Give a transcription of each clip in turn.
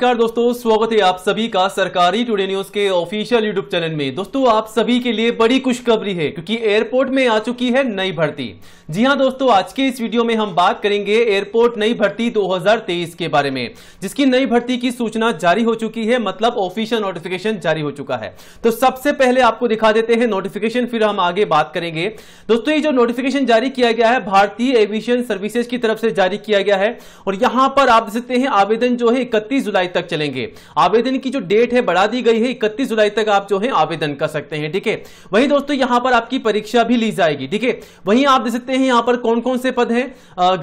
नमस्कार दोस्तों स्वागत है आप सभी का सरकारी टुडे न्यूज के ऑफिशियल यूट्यूब चैनल में दोस्तों आप सभी के लिए बड़ी खुशखबरी है क्योंकि एयरपोर्ट में आ चुकी है नई भर्ती जी हां दोस्तों आज के इस वीडियो में हम बात करेंगे एयरपोर्ट नई भर्ती 2023 के बारे में जिसकी नई भर्ती की सूचना जारी हो चुकी है मतलब ऑफिशियल नोटिफिकेशन जारी हो चुका है तो सबसे पहले आपको दिखा देते हैं नोटिफिकेशन फिर हम आगे बात करेंगे दोस्तों ये जो नोटिफिकेशन जारी किया गया है भारतीय एविएशन सर्विसेज की तरफ से जारी किया गया है और यहां पर आप देख सकते हैं आवेदन जो है इकतीस जुलाई जुलाई तक चलेंगे आवेदन की जो डेट है बढ़ा दी गई है इकतीस जुलाई तक आप जो है आवेदन कर सकते हैं ठीक है वही दोस्तों यहां पर आपकी परीक्षा भी ली जाएगी ठीक है वही आप देख सकते हैं यहां पर कौन कौन से पद है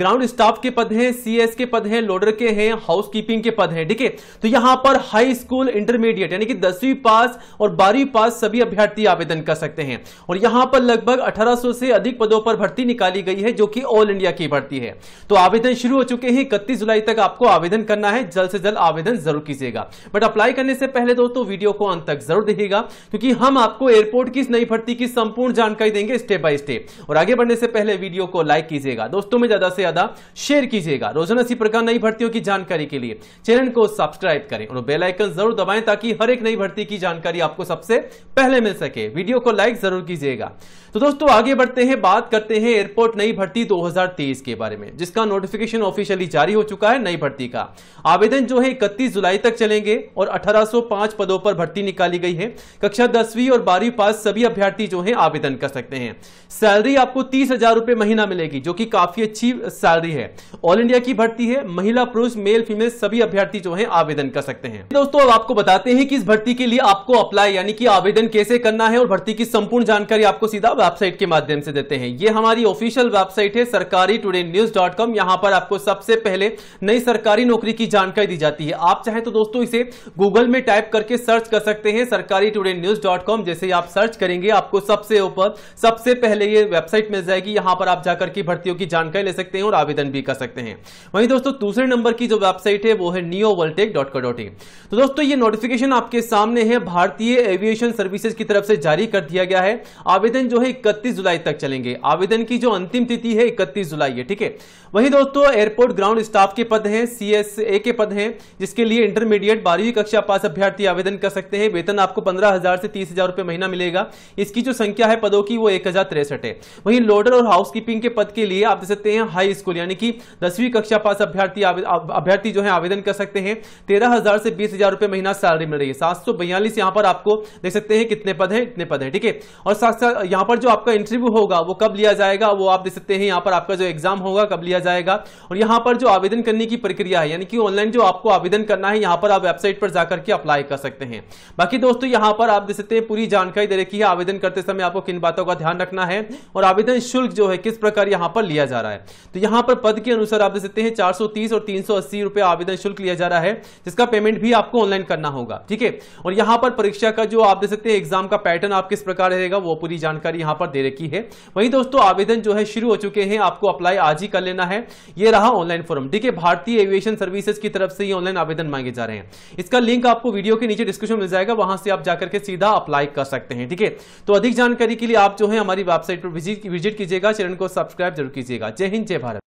ग्राउंड स्टाफ के पद है सीएस के पद है लोडर के हैं हाउस कीपिंग के पद है ठीक है तो यहां पर हाई स्कूल इंटरमीडिएट यानी कि दसवीं पास और बारहवीं पास सभी अभ्यर्थी आवेदन कर सकते हैं और यहां पर लगभग 1800 से अधिक पदों पर भर्ती निकाली गई है जो कि ऑल इंडिया की भर्ती है तो आवेदन शुरू हो चुके हैं इकतीस जुलाई तक आपको आवेदन करना है जल्द से जल्द आवेदन आवेदन जरूर कीजिएगा बट अप्लाई करने से पहले दोस्तों वीडियो को अंत तक जरूर देखिएगा क्योंकि हम आपको एयरपोर्ट की नई भर्ती की संपूर्ण जानकारी देंगे स्टेप बाय स्टेप और आगे बढ़ने से पहले वीडियो को लाइक कीजिएगा दोस्तों में ज्यादा से ज्यादा शेयर कीजिएगा रोजाना इसी प्रकार नई भर्तियों की जानकारी के लिए चैनल को सब्सक्राइब करें और बेलाइकन जरूर दबाएं ताकि हर एक नई भर्ती की जानकारी आपको सबसे पहले मिल सके वीडियो को लाइक जरूर कीजिएगा तो दोस्तों आगे बढ़ते हैं बात करते हैं एयरपोर्ट नई भर्ती 2023 के बारे में जिसका नोटिफिकेशन ऑफिशियली जारी हो चुका है नई भर्ती का आवेदन जो है 31 जुलाई तक चलेंगे और 1805 पदों पर भर्ती निकाली गई है कक्षा दसवीं और बारहवीं पास सभी अभ्यर्थी जो है आवेदन कर सकते हैं सैलरी आपको तीस हजार रुपए महीना मिलेगी जो कि काफी अच्छी सैलरी है ऑल इंडिया की भर्ती है महिला पुरुष मेल फीमेल सभी अभ्यर्थी जो है आवेदन कर सकते हैं दोस्तों अब आपको बताते हैं कि इस भर्ती के लिए आपको अप्लाई यानी कि आवेदन कैसे करना है और भर्ती की संपूर्ण जानकारी आपको सीधा वेबसाइट के माध्यम से देते हैं ये हमारी ऑफिशियल वेबसाइट है सरकारी टूडे न्यूज डॉट कॉम यहाँ पर आपको सबसे पहले नई सरकारी नौकरी की जानकारी दी जाती है आप चाहें तो दोस्तों इसे गूगल में टाइप करके सर्च कर सकते हैं सरकारी टूडे न्यूज डॉट कॉम जैसे आप सर्च करेंगे आपको सबसे ऊपर सबसे पहले ये वेबसाइट मिल जाएगी यहां पर आप जाकर के भर्तियों की जानकारी ले सकते हैं और आवेदन भी कर सकते हैं वहीं दोस्तों दूसरे नंबर की जो वेबसाइट है वो है नियो तो दोस्तों ये नोटिफिकेशन आपके सामने है भारतीय एविएशन सर्विसेज की तरफ से जारी कर दिया गया है आवेदन जो है इकतीस जुलाई तक चलेंगे आवेदन की जो अंतिम तिथि है इकतीस जुलाई है ठीक है वहीं दोस्तों एयरपोर्ट ग्राउंड स्टाफ के पद हैं सीएसए के पद हैं जिसके इसके लिए इंटरमीडिएट बारहवीं कक्षा पास अभ्यर्थी आवेदन कर सकते हैं वेतन आपको पंद्रह हजार से तीस हजार रुपए महीना मिलेगा इसकी जो संख्या है पदों की वो एक हजार तिरसठ है वही लोडर और हाउसकीपिंग के पद के लिए आप दे सकते हैं हाई स्कूल यानी कि दसवीं कक्षा पास अभ्यर्थी अभ्यर्थी जो है आवेदन कर सकते हैं तेरह हजार से बीस हजार रुपए महीना सैलरी मिल रही है सात सौ बयालीस यहाँ पर आपको देख सकते हैं कितने पद है इतने पद है ठीक है और साथ साथ यहाँ पर जो आपका इंटरव्यू होगा वो कब लिया जाएगा वो आप देख सकते हैं यहाँ पर आपका जो एग्जाम होगा कब लिया जाएगा और यहाँ पर जो आवेदन करने की प्रक्रिया है यानी कि ऑनलाइन जो आपको आवेदन करना है यहाँ पर आप वेबसाइट पर जाकर के अप्लाई कर सकते हैं बाकी दोस्तों यहाँ पर आप देख सकते हैं पूरी जानकारी दे रखी है आवेदन करते समय आपको किन बातों का ध्यान रखना है और आवेदन शुल्क जो है किस प्रकार यहाँ पर लिया जा रहा है तो यहाँ पर पद के अनुसार आप देख सकते हैं चार और तीन रुपए आवेदन शुल्क लिया जा रहा है जिसका पेमेंट भी आपको ऑनलाइन करना होगा ठीक है और यहाँ पर परीक्षा का जो आप देख सकते हैं एग्जाम का पैटर्न आप किस प्रकार रहेगा वो पूरी जानकारी यहाँ पर दे रखी है वही दोस्तों आवेदन जो है शुरू हो चुके हैं आपको अप्लाई आज ही कर लेना है ये रहा ऑनलाइन फॉर्म ठीक है भारतीय एविएशन सर्विसेज की तरफ से ये ऑनलाइन आवेदन रिटर्न मांगे जा रहे हैं इसका लिंक आपको वीडियो के नीचे डिस्क्रिप्शन मिल जाएगा वहां से आप जाकर के सीधा अप्लाई कर सकते हैं ठीक है तो अधिक जानकारी के लिए आप जो है हमारी वेबसाइट पर विजिट कीजिएगा चैनल को सब्सक्राइब जरूर कीजिएगा जय हिंद जय भारत